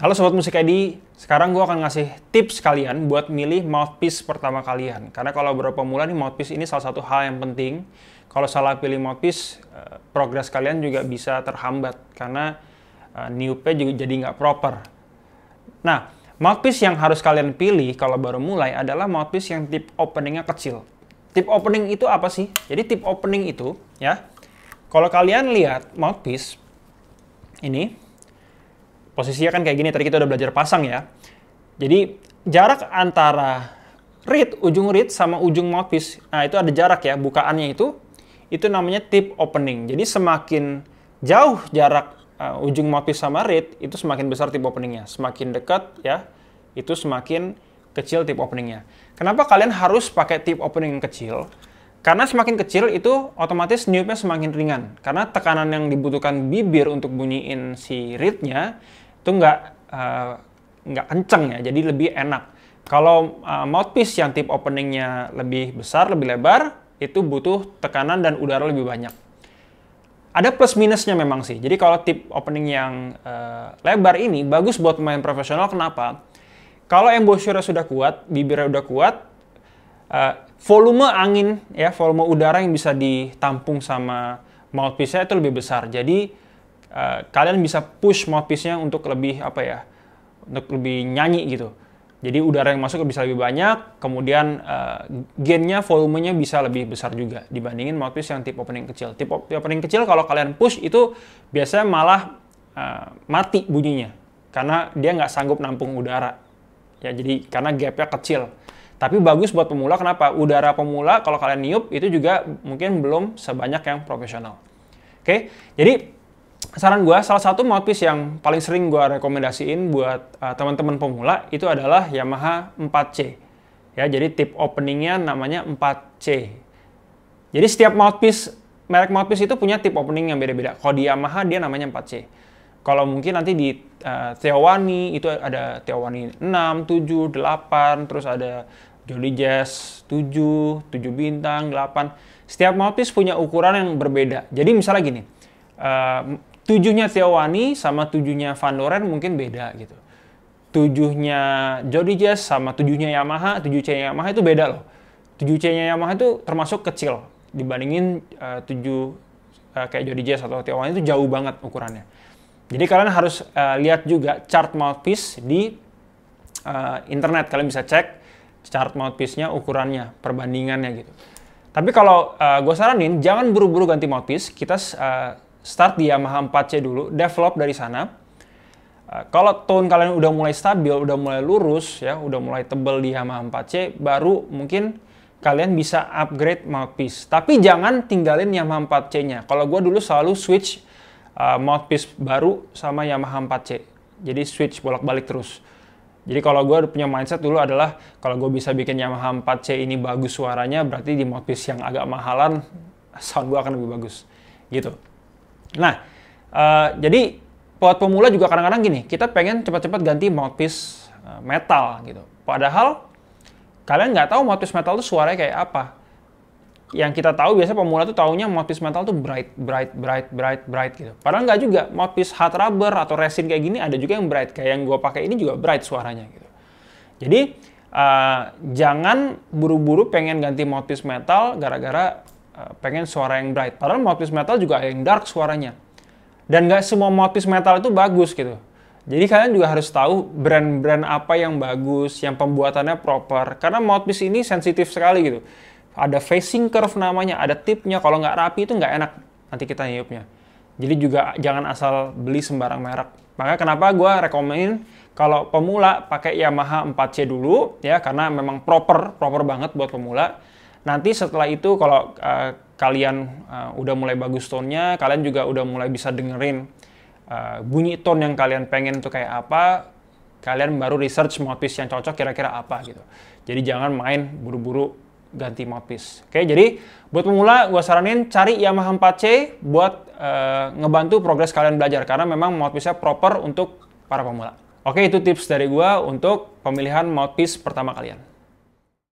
Halo Sobat Musik ID, sekarang gue akan ngasih tips kalian buat milih mouthpiece pertama kalian. Karena kalau pemula nih mouthpiece ini salah satu hal yang penting. Kalau salah pilih mouthpiece, eh, progres kalian juga bisa terhambat karena eh, new pay juga jadi nggak proper. Nah, mouthpiece yang harus kalian pilih kalau baru mulai adalah mouthpiece yang tip openingnya kecil. Tip opening itu apa sih? Jadi tip opening itu ya, kalau kalian lihat mouthpiece ini posisinya kan kayak gini, tadi kita udah belajar pasang ya. Jadi jarak antara read, ujung read sama ujung mouthpiece, nah itu ada jarak ya, bukaannya itu, itu namanya tip opening. Jadi semakin jauh jarak uh, ujung mouthpiece sama read, itu semakin besar tip openingnya. Semakin dekat ya, itu semakin kecil tip openingnya. Kenapa kalian harus pakai tip opening yang kecil? Karena semakin kecil itu otomatis niupnya semakin ringan. Karena tekanan yang dibutuhkan bibir untuk bunyiin si reednya itu nggak uh, kenceng ya, jadi lebih enak. Kalau uh, mouthpiece yang tip openingnya lebih besar, lebih lebar, itu butuh tekanan dan udara lebih banyak. Ada plus minusnya memang sih. Jadi kalau tip opening yang uh, lebar ini bagus buat pemain profesional. Kenapa? Kalau embouchure sudah kuat, bibirnya sudah kuat, volume angin ya volume udara yang bisa ditampung sama mouthpiece-nya itu lebih besar. Jadi uh, kalian bisa push mouthpiece-nya untuk lebih apa ya? untuk lebih nyanyi gitu. Jadi udara yang masuk bisa lebih banyak, kemudian uh, gainnya, volumenya bisa lebih besar juga dibandingin mouthpiece yang tip opening kecil. tipe tip opening kecil kalau kalian push itu biasanya malah uh, mati bunyinya karena dia nggak sanggup nampung udara. Ya jadi karena gapnya kecil. Tapi bagus buat pemula kenapa? Udara pemula kalau kalian niup itu juga mungkin belum sebanyak yang profesional. Oke, jadi saran gue salah satu mouthpiece yang paling sering gue rekomendasiin buat uh, teman-teman pemula itu adalah Yamaha 4C. Ya, jadi tip openingnya namanya 4C. Jadi setiap mouthpiece merek mouthpiece itu punya tip opening yang beda-beda. Kalau di Yamaha dia namanya 4C. Kalau mungkin nanti di uh, eh, Theowani itu ada Theowani 6, 7, 8, terus ada Jolly Jazz 7, 7 bintang, 8. Setiap mouthpiece punya ukuran yang berbeda. Jadi misalnya gini, uh, tujuhnya Tiawani sama tujuhnya Van Doren mungkin beda gitu. Tujuhnya Jolly Jazz sama tujuhnya Yamaha, tujuh c Yamaha itu beda loh. Tujuh c Yamaha itu termasuk kecil dibandingin uh, tujuh eh, kayak Jolly Jazz atau Tiawani itu jauh banget ukurannya. Jadi kalian harus lihat juga chart mouthpiece di internet. Kalian bisa cek chart mouthpiece-nya, ukurannya, perbandingannya gitu. Tapi kalau uh, eh, gue saranin, jangan buru-buru ganti mouthpiece. Kita uh, start di Yamaha 4C dulu, develop dari sana. Uh, kalau tone kalian udah mulai stabil, udah mulai lurus, ya, udah mulai tebel di Yamaha 4C, baru mungkin kalian bisa upgrade mouthpiece. Tapi jangan tinggalin Yamaha 4C-nya. Kalau gue dulu selalu switch uh, mouthpiece baru sama Yamaha 4C. Jadi switch bolak-balik terus. Jadi kalau gue punya mindset dulu adalah kalau gue bisa bikin Yamaha 4C ini bagus suaranya, berarti di mouthpiece yang agak mahalan sound gue akan lebih bagus, gitu. Nah, uh, jadi buat pemula juga kadang-kadang gini, kita pengen cepat-cepat ganti mouthpiece eh, metal gitu. Padahal kalian nggak tahu mouthpiece metal itu suaranya kayak apa yang kita tahu biasanya pemula tuh taunya mouthpiece metal tuh bright, bright, bright, bright, bright gitu. Padahal nggak juga, mouthpiece hard rubber atau resin kayak gini ada juga yang bright. Kayak yang gue pakai ini juga bright suaranya gitu. Jadi uh, jangan buru-buru pengen ganti mouthpiece metal gara-gara uh, pengen suara yang bright. Padahal mouthpiece metal juga ada yang dark suaranya. Dan nggak semua mouthpiece metal itu bagus gitu. Jadi kalian juga harus tahu brand-brand apa yang bagus, yang pembuatannya proper. Karena mouthpiece ini sensitif sekali gitu ada facing curve namanya, ada tipnya. Kalau nggak rapi itu nggak enak nanti kita nyiupnya. Jadi juga jangan asal beli sembarang merek. Makanya kenapa gue rekomen kalau pemula pakai Yamaha 4C dulu ya karena memang proper, proper banget buat pemula. Nanti setelah itu kalau uh, kalian uh, udah mulai bagus tone kalian juga udah mulai bisa dengerin uh, bunyi tone yang kalian pengen itu kayak apa, kalian baru research motif yang cocok kira-kira apa gitu. Jadi jangan main buru-buru ganti mapis. Oke, jadi buat pemula gue saranin cari Yamaha 4C buat uh, ngebantu progres kalian belajar karena memang mouthpiece proper untuk para pemula. Oke, itu tips dari gue untuk pemilihan mouthpiece pertama kalian.